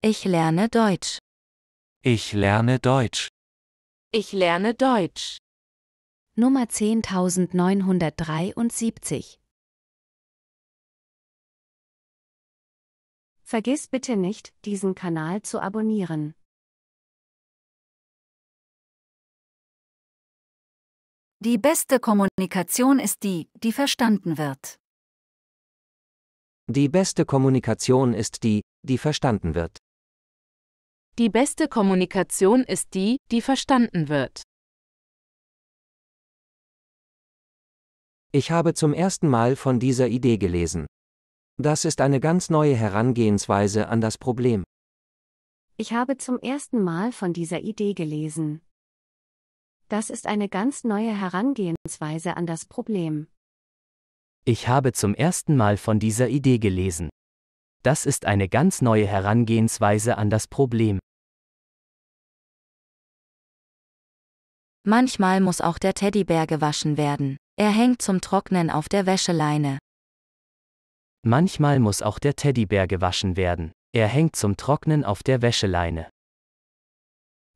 Ich lerne Deutsch. Ich lerne Deutsch. Ich lerne Deutsch. Nummer 10973. Vergiss bitte nicht, diesen Kanal zu abonnieren. Die beste Kommunikation ist die, die verstanden wird. Die beste Kommunikation ist die, die verstanden wird. Die beste Kommunikation ist die, die verstanden wird. Ich habe zum ersten Mal von dieser Idee gelesen. Das ist eine ganz neue Herangehensweise an das Problem. Ich habe zum ersten Mal von dieser Idee gelesen. Das ist eine ganz neue Herangehensweise an das Problem. Ich habe zum ersten Mal von dieser Idee gelesen. Das ist eine ganz neue Herangehensweise an das Problem. Manchmal muss auch der Teddybär gewaschen werden. Er hängt zum Trocknen auf der Wäscheleine. Manchmal muss auch der Teddybär gewaschen werden. Er hängt zum Trocknen auf der Wäscheleine.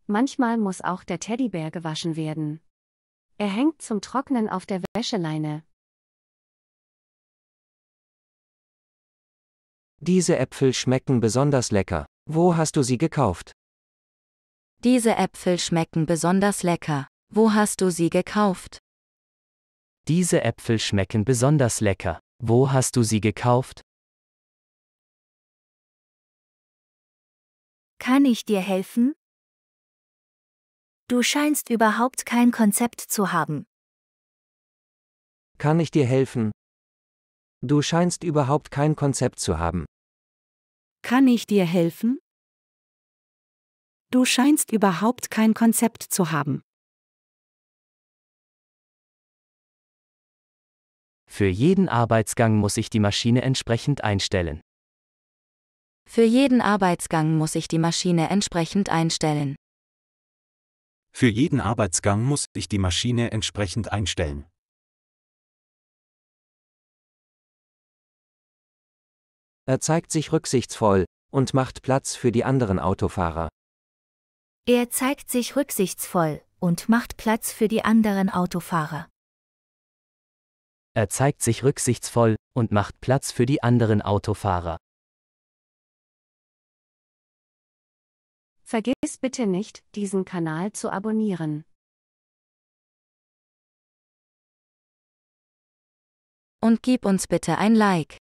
Manchmal muss auch der Teddybär gewaschen werden. Er hängt zum Trocknen auf der Wäscheleine. Diese Äpfel schmecken besonders lecker. Wo hast du sie gekauft? Diese Äpfel schmecken besonders lecker. Wo hast du sie gekauft? Diese Äpfel schmecken besonders lecker. Wo hast du sie gekauft? Kann ich dir helfen? Du scheinst überhaupt kein Konzept zu haben. Kann ich dir helfen? Du scheinst überhaupt kein Konzept zu haben. Kann ich dir helfen? Du scheinst überhaupt kein Konzept zu haben. Für jeden Arbeitsgang muss ich die Maschine entsprechend einstellen. Für jeden Arbeitsgang muss ich die Maschine entsprechend einstellen. Für jeden Arbeitsgang muss ich die Maschine entsprechend einstellen. Er zeigt sich rücksichtsvoll und macht Platz für die anderen Autofahrer. Er zeigt sich rücksichtsvoll und macht Platz für die anderen Autofahrer. Er zeigt sich rücksichtsvoll und macht Platz für die anderen Autofahrer. Vergiss bitte nicht, diesen Kanal zu abonnieren. Und gib uns bitte ein Like.